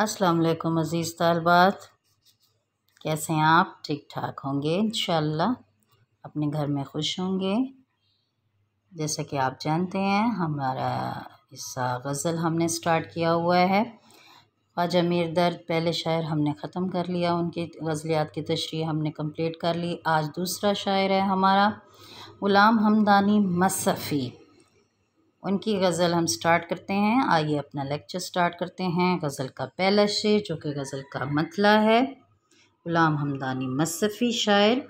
अस्सलाम वालेकुम अज़ीज़ तलबात कैसे हैं आप ठीक ठाक होंगे इन अपने घर में खुश होंगे जैसा कि आप जानते हैं हमारा हिस्सा गज़ल हमने स्टार्ट किया हुआ है ख्वाजा मीर दर्द पहले शायर हमने ख़त्म कर लिया उनकी गज़लियात की तशरी हमने कंप्लीट कर ली आज दूसरा शायर है हमारा ग़ुलाम हमदानी मसफ़ी उनकी गज़ल हम स्टार्ट करते हैं आइए अपना लेक्चर स्टार्ट करते हैं गज़ल का पहला शेर जो कि गज़ल का मतला है गुलाम हमदानी मसफ़ी शायर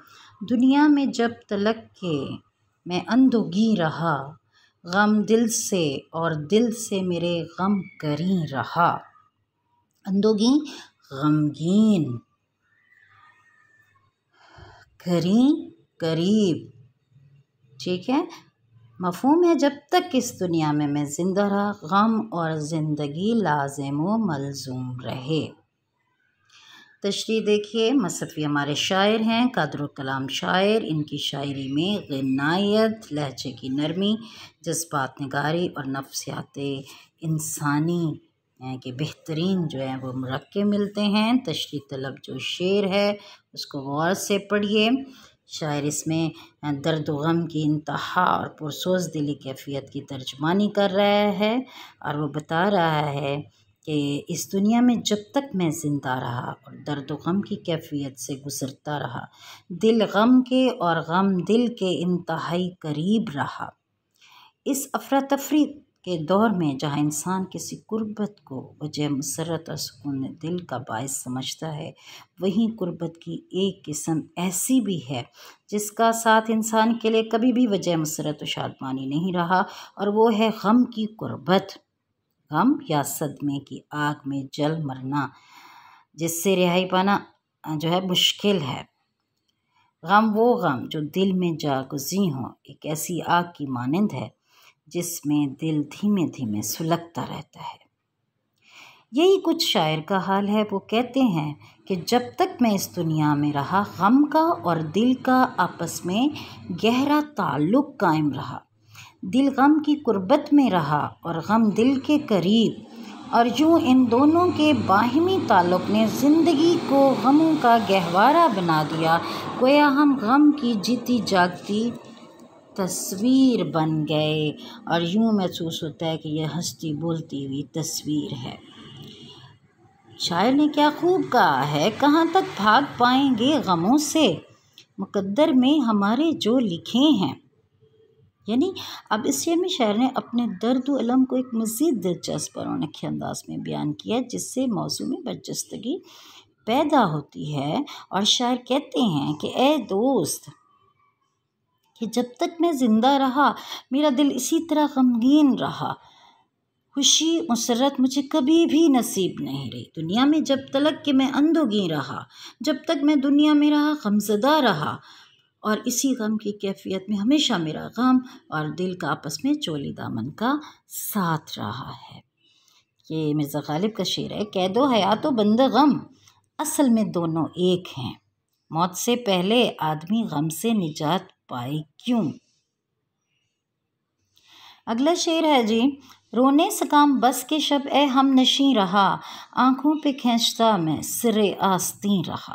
दुनिया में जब तलक के मैं अंदोगी रहा गम दिल से और दिल से मेरे गम करी रहा अंदोगी गमगीन करी करीब ठीक है मफहम है जब तक इस दुनिया में मैं ज़िंदा रहा गम और ज़िंदगी लाजम व मलजूम रहे तशरी देखिए मसफ़ी हमारे शायर हैं कदर कलाम शायर इनकी शायरी में गनायत लहजे की नरमी जज्बात नगारी और नफ्सियात इंसानी के बेहतरीन जो है वो मरक़े मिलते हैं तशरी तलब जो शेर है उसको गौर से पढ़िए शायर इसमें दर्द गम की इंतहा और पुरसोज दिली कैफियत की तर्जमानी कर रहा है और वो बता रहा है कि इस दुनिया में जब तक मैं ज़िंदा रहा और दर्द गम की कैफियत से गुज़रता रहा दिल गम के और गम दिल के इंतहाई करीब रहा इस अफरा तफरी के दौर में जहाँ इंसान किसी गुर्बत को वजह मसरत और सुकून दिल का बायस समझता है वहीं गुर्बत की एक किस्म ऐसी भी है जिसका साथ इंसान के लिए कभी भी वजह मसरत और शादमानी नहीं रहा और वो है गम की गुर्बत गम या सदमे की आग में जल मरना जिससे रिहाई पाना जो है मुश्किल है गम वो गम जो दिल में जागुजी हो एक ऐसी आग की मानंद है जिसमें दिल धीमे धीमे सुलगता रहता है यही कुछ शायर का हाल है वो कहते हैं कि जब तक मैं इस दुनिया में रहा गम का और दिल का आपस में गहरा ताल्लुक़ कायम रहा दिल गम की कुर्बत में रहा और गम दिल के करीब और यूँ इन दोनों के बाहमी ताल्लुक़ ने ज़िंदगी को गमों का गहवारा बना दिया गोया हम गम की जीती जागती तस्वीर बन गए और यूँ महसूस होता है कि यह हस्ती बोलती हुई तस्वीर है शायर ने क्या खूब कहा है कहाँ तक भाग पाएंगे गमों से मुकद्दर में हमारे जो लिखे हैं यानी अब इस शेर में शायर ने अपने दर्द अलम को एक मज़ीद दिलचस्प और अनखे अंदाज में बयान किया जिससे मौजू में बरजस्तगी पैदा होती है और शायर कहते हैं कि ए दोस्त कि जब तक मैं ज़िंदा रहा मेरा दिल इसी तरह गमगीन रहा खुशी मुसरत मुझे कभी भी नसीब नहीं रही दुनिया में जब तलक कि मैं अंधोगी रहा जब तक मैं दुनिया में रहा गमजदा रहा और इसी गम की कैफियत में हमेशा मेरा गम और दिल का आपस में चोली दामन का साथ रहा है ये मिर्ज़ा गालिब का शेर है कह दो हया तो बंद गम असल में दोनों एक हैं मौत से पहले आदमी गम से निजात पाए क्यों अगला शेर है जी रोने सकाम बस के शब ए हम नशी रहा आंखों पे खींचता मैं सिरे आस्ती रहा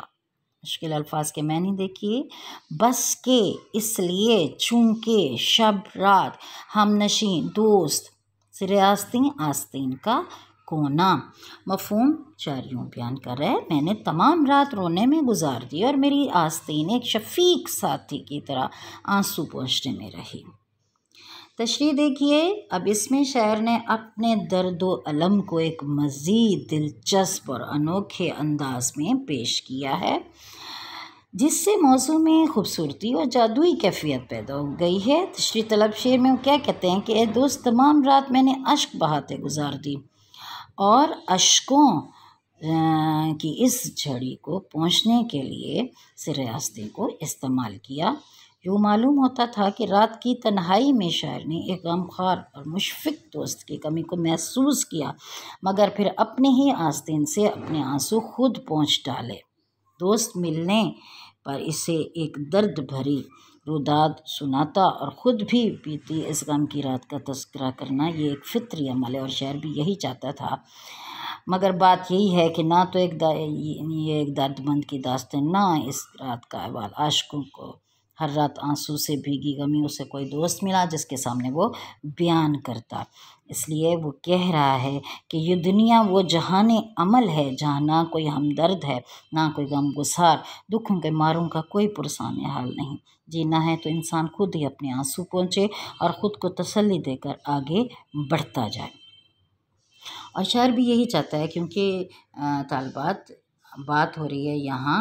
मुश्किल अल्फाज के मैंने देखिए बस के इसलिए चूंके शब रात हम नशी दोस्त सिरे आस्तीन आस्तीन का कोना मफहम चार यूँ बयान कर रहा है मैंने तमाम रात रोने में गुजार दी और मेरी आस्तीन एक शफीक साथी की तरह आंसू पहुँचने में रही तशरी देखिए अब इसमें शायर ने अपने दर्द अलम को एक मज़ीद दिलचस्प और अनोखे अंदाज में पेश किया है जिससे मौसम में खूबसूरती और जादुई कैफियत पैदा हो गई है तशरी तलब शेर में वो क्या कहते हैं कि ए दोस्त तमाम रात मैंने अश्क बहाते गुजार दी और अशकों की इस झड़ी को पहुंचने के लिए से रास्ते को इस्तेमाल किया यूँ मालूम होता था कि रात की तन्हाई में शायर ने एक गमखार और मुशफिक दोस्त की कमी को महसूस किया मगर फिर अपने ही आस्तीन से अपने आंसू खुद पहुंच डाले दोस्त मिलने पर इसे एक दर्द भरी रुदाद सुनाता और ख़ुद भी पीती इस गम की रात का तस्करा करना ये एक फितरी अमल है और शायर भी यही चाहता था मगर बात यही है कि ना तो एक ये एक दर्दमंद की दास्तें ना इस रात का अहवाल आशकों को हर रात आंसू से भीगी गमी उसे कोई दोस्त मिला जिसके सामने वो बयान करता इसलिए वो कह रहा है कि ये दुनिया वो जहाने अमल है जहाँ ना कोई हमदर्द है ना कोई गम गुसार दुखों के मारों का कोई पुरसान हाल नहीं जीना है तो इंसान खुद ही अपने आंसू पहुँचे और ख़ुद को तसल्ली देकर आगे बढ़ता जाए और शायर भी यही चाहता है क्योंकि तालबात बात हो रही है यहाँ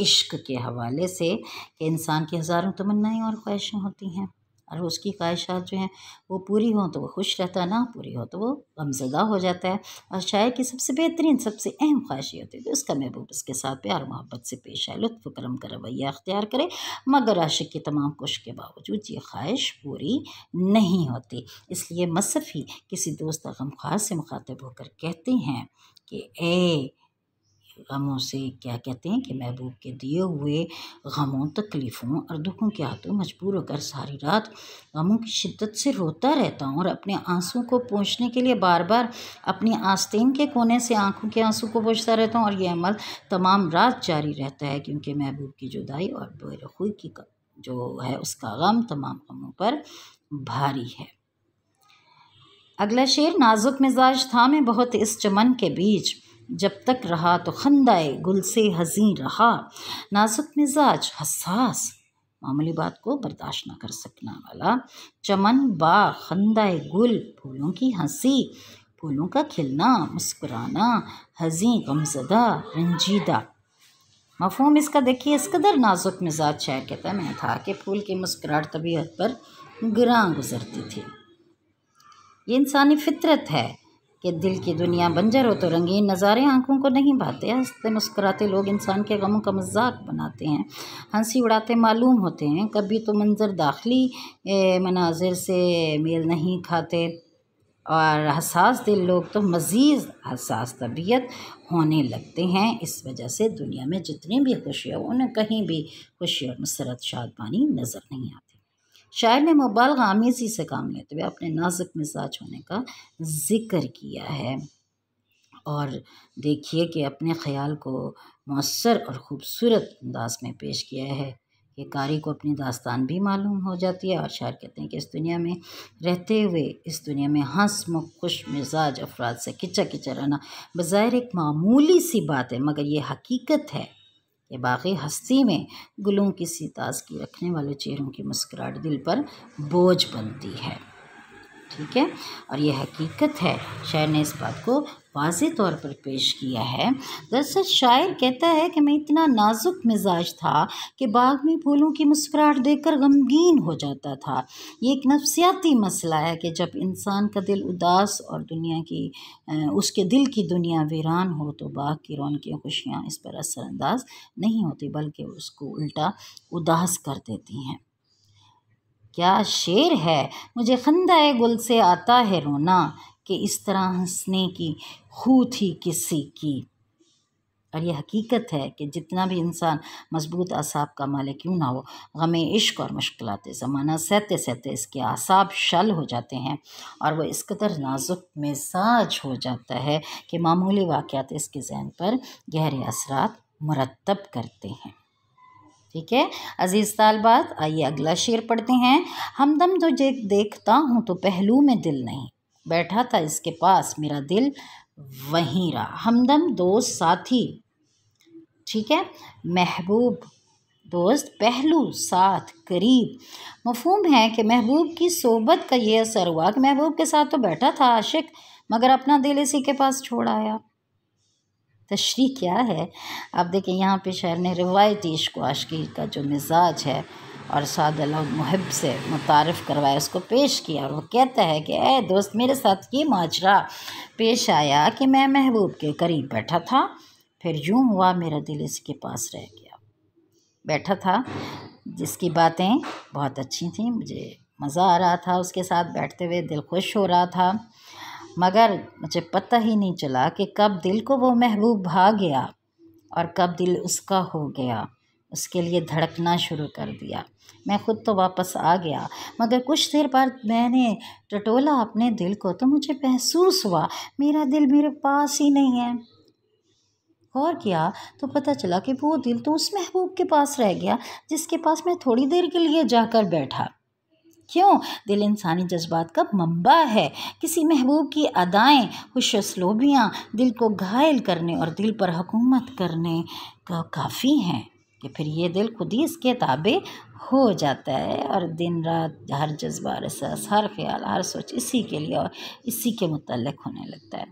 इश्क के हवाले से कि इंसान की हज़ारों तमन्नाएँ और ख्वाहिशें होती हैं और उसकी ख्वाहिशात जो हैं वो पूरी हों तो वो खुश रहता है ना पूरी हो तो वो गमजदा हो जाता है और शायर की सबसे बेहतरीन सबसे अहम ख्वाहिश होती है तो उसका महबूब उसके साथ प्यार मोहब्बत से पेश आए लुत्फ करम का रवैया अख्तियार करे मगर आशिक की तमाम कोशिश के बावजूद ये ख्वाहिश पूरी नहीं होती इसलिए मसफ़ी किसी दोस्त गमखार से मुखातब होकर कहते हैं कि ए गमों से क्या कहते हैं कि महबूब के दिए हुए गमों तकलीफ़ों और दुखों के हाथों मजबूर होकर सारी रात गमों की शिद्दत से रोता रहता हूँ और अपने आंसू को पहुँचने के लिए बार बार अपनी आस्तीन के कोने से आंखों के आंसू को पहुँचता रहता हूँ और यह अमल तमाम रात जारी रहता है क्योंकि महबूब की जुदाई और बेरखू की जो है उसका गम तमाम गमों पर भारी है अगला शेर नाजुक मिजाज था मैं बहुत इस चमन के बीच जब तक रहा तो खंदाए गुल से हजी रहा नाजुक मिजाज हसास मामूली बात को बर्दाश्त ना कर सकना वाला चमन बा खंदाए गुल फूलों की हंसी फूलों का खिलना मुस्कुराना हजी गमजदा रंजीदा मफहम इसका देखिए इस कदर नाजुक मिजाज शायर कहता है मैं था कि फूल की मुस्कुराहट तबीयत पर ग्रां गुजरती थी ये इंसानी फितरत है कि दिल की दुनिया बंजर हो तो रंगीन नज़ारे आंखों को नहीं भाते हंसते मुस्कराते लोग इंसान के गमों का मजाक बनाते हैं हंसी उड़ाते मालूम होते हैं कभी तो मंजर दाखिली मनाजिर से मेल नहीं खाते और हसास दिल लोग तो मज़ीद हसास तबीयत होने लगते हैं इस वजह से दुनिया में जितनी भी खुशियाँ उन्हें कहीं भी खुशी और मसरत पानी नज़र नहीं आती शायर ने मुबालग आमेजी से काम लेते हुए अपने नाजुक मिजाज होने का जिक्र किया है और देखिए कि अपने ख्याल को मौसर और ख़ूबसूरत अंदाज में पेश किया है कि कारी को अपनी दास्तान भी मालूम हो जाती है और शायर कहते हैं कि इस दुनिया में रहते हुए इस दुनिया में हंस मुख खुश मिजाज अफराद से किचा किचा रहना बज़ाहिर एक मामूली सी बात है मगर ये हकीकत है ये बाकी हस्ती में गुलों की सीताज़ की रखने वाले चेहरों की मुस्कुराहट दिल पर बोझ बनती है ठीक है और यह हकीकत है शायर ने इस बात को वाज तौर पर पेश किया है दरअसल शायर कहता है कि मैं इतना नाजुक मिजाज था कि बाग में फूलों की मुस्कुराहट देखकर गमगीन हो जाता था ये एक नफसियाती मसला है कि जब इंसान का दिल उदास और दुनिया की उसके दिल की दुनिया वीरान हो तो बाग की रौनकियाँ खुशियाँ इस पर असरानंदाज नहीं होती बल्कि उसको उल्टा उदास कर देती हैं क्या शेर है मुझे खंदा गुल से आता है रोना कि इस तरह हंसने की खू थी किसी की और यह हकीकत है कि जितना भी इंसान मजबूत असाब का मालिक क्यों ना हो गम इश्क और मुश्किल ज़माना सहते सहते इसके असाब शल हो जाते हैं और वह इस कदर नाजुक मिजाज हो जाता है कि मामूली वाक़ इसके जहन पर गहरे असरात मुरतब करते हैं ठीक है अज़ीज़ तालबात आइए अगला शेर पढ़ते हैं हमदम तो देखता हूँ तो पहलू में दिल नहीं बैठा था इसके पास मेरा दिल वहीं रहा हमदम दोस्त साथी ठीक है महबूब दोस्त पहलू साथ करीब मफहूम है कि महबूब की सोबत का ये असर हुआ कि महबूब के साथ तो बैठा था आशिक मगर अपना दिल इसी के पास छोड़ आया तशरी क्या है आप देखें यहाँ पे शहर ने रिवायती इश्क आशकी का जो मिजाज है और साद मुहब से मुतारफ़ करवाया उसको पेश किया और वो कहता है कि ए दोस्त मेरे साथ ये माजरा पेश आया कि मैं महबूब के करीब बैठा था फिर यूँ हुआ मेरा दिल इसके पास रह गया बैठा था जिसकी बातें बहुत अच्छी थी मुझे मज़ा आ रहा था उसके साथ बैठते हुए दिल खुश हो रहा था मगर मुझे पता ही नहीं चला कि कब दिल को वो महबूब भाग गया और कब दिल उसका हो गया उसके लिए धड़कना शुरू कर दिया मैं ख़ुद तो वापस आ गया मगर कुछ देर बाद मैंने टटोला अपने दिल को तो मुझे महसूस हुआ मेरा दिल मेरे पास ही नहीं है और किया तो पता चला कि वो दिल तो उस महबूब के पास रह गया जिसके पास मैं थोड़ी देर के लिए जाकर बैठा क्यों दिल इंसानी जज्बात का मंबा है किसी महबूब की अदाएँ खुश सलोबियाँ दिल को घायल करने और दिल पर हुकूमत करने का काफ़ी हैं कि फिर ये दिल खुद ही इसके ताबे हो जाता है और दिन रात हर जज्बा हर हर ख्याल हर सोच इसी के लिए और इसी के मतलब होने लगता है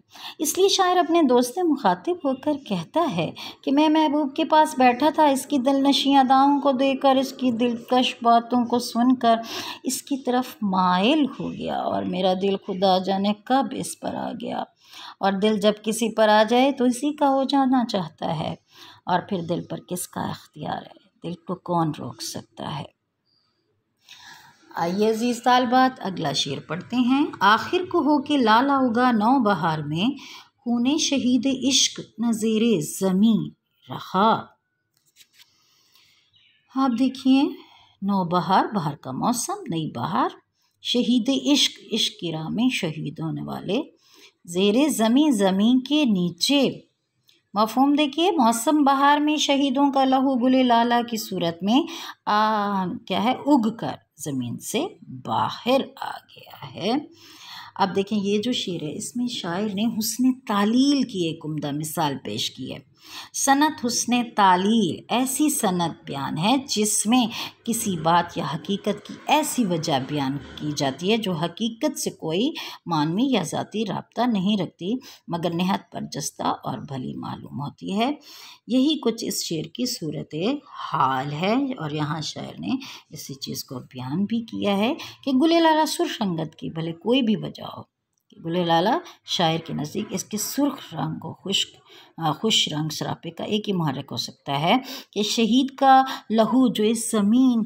इसलिए शायर अपने दोस्त से मुखातिब होकर कहता है कि मैं महबूब के पास बैठा था इसकी दिलनशी अदाओं को देकर इसकी दिलकश बातों को सुनकर इसकी तरफ मायल हो गया और मेरा दिल खुदा जाने कब इस पर आ गया और दिल जब किसी पर आ जाए तो इसी का हो जाना चाहता है और फिर दिल पर किसका अख्तियार है दिल को कौन रोक सकता है आइए अजीज़ तालबात अगला शेर पढ़ते हैं आखिर को हो के लाला उगा नौ बहार में खूने शहीद इश्क नज़ीर ज़मी रहा आप देखिए नौ बहार बहार का मौसम नई बहार शहीद इश्क इश्क की राह में शहीद होने वाले जेर ज़मी ज़मीं के नीचे मफहम देखिए मौसम बहार में शहीदों का लहू गुले लाला की सूरत में आ, क्या है उग कर ज़मीन से बाहर आ गया है अब देखें ये जो शेर है इसमें शायर ने हुसन तालील की एक उमदा मिसाल पेश की है सनत हुसन तालील ऐसी सनत बयान है जिसमें किसी बात या हकीकत की ऐसी वजह बयान की जाती है जो हकीकत से कोई मानवी या ज़ाती रबता नहीं रखती मगर नहत जस्ता और भली मालूम होती है यही कुछ इस शेर की सूरत हाल है और यहाँ शायर ने इसी चीज़ को बयान भी किया है कि गुलेलारा सुर संगत की भले कोई भी वजह हो गुले लाला शायर के नज़दीक इसके सुर्ख रंग को खुश्क खुश रंग शराबे का एक ही महारक हो सकता है कि शहीद का लहू जो इस ज़मीन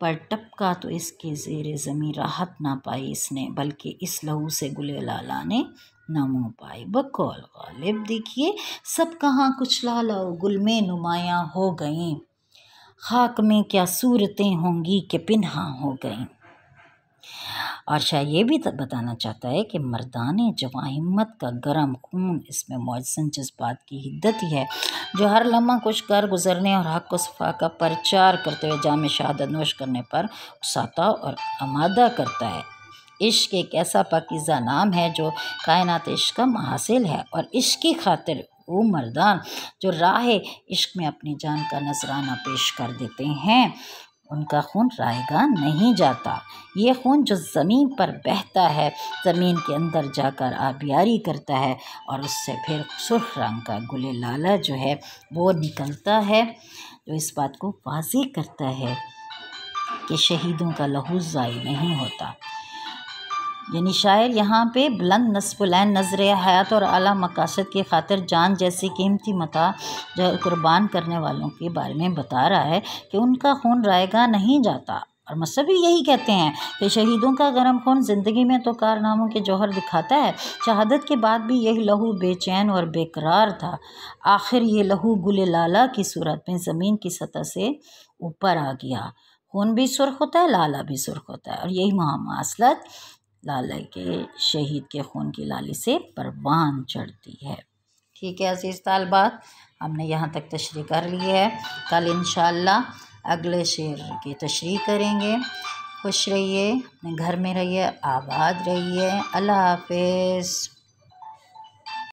पर टपका तो इसके जेर ज़मीन राहत ना पाई इसने बल्कि इस लहू से गुले लाला ने नमो पाई बकौल गालिब देखिए सब कहाँ कुछ लाला गुल में नुमाया हो गई खाक में क्या सूरतें होंगी कि पिन्हा हो गई और शाह ये भी बताना चाहता है कि मर्दान जवा हिम्मत का गर्म खून इसमें मौजन जज्बात की हिद्दत ही है जो हर लम्हा कुछ कर गुजरने और हक व सफ़ा का प्रचार करते हुए जाम शहादत नोश करने पर उकसाता और आमादा करता है इश्क एक ऐसा पकीज़ा नाम है जो कायनात इश्क का महासिल है और इश्क की खातिर वो मर्दान जो राह इश्क में अपनी जान का नजराना पेश कर देते हैं उनका खून रायगा नहीं जाता ये खून जो ज़मीन पर बहता है ज़मीन के अंदर जाकर आबियारी करता है और उससे फिर सुर्ख रंग का गुले लाला जो है वो निकलता है जो इस बात को वाजी करता है कि शहीदों का लहू ज़ाय नहीं होता यानी शायर यहाँ पे बुलंद नसफुलैन नजर हयात और अला मकासद की खातिर जान जैसी कीमती मता जो कुर्बान करने वालों के बारे में बता रहा है कि उनका खून रायगा नहीं जाता और मसब यही कहते हैं कि शहीदों का गर्म खून ज़िंदगी में तो कारनामों के जौहर दिखाता है शहादत के बाद भी यह लहू बेचैन और बेकरार था आखिर ये लहू गुल लाला की सूरत में ज़मीन की सतह से ऊपर आ गया खून भी सुर्ख होता है लाला भी सुर्ख होता है और यही महामासलत लाला के शहीद के खून की लाली से परवान चढ़ती है ठीक है अजीज़ तालबात हमने यहाँ तक तशरी कर ली है कल इन अगले शेर की तशरी करेंगे खुश रहिए अपने घर में रहिए आबाद रहिए अल्लाह हाफिज़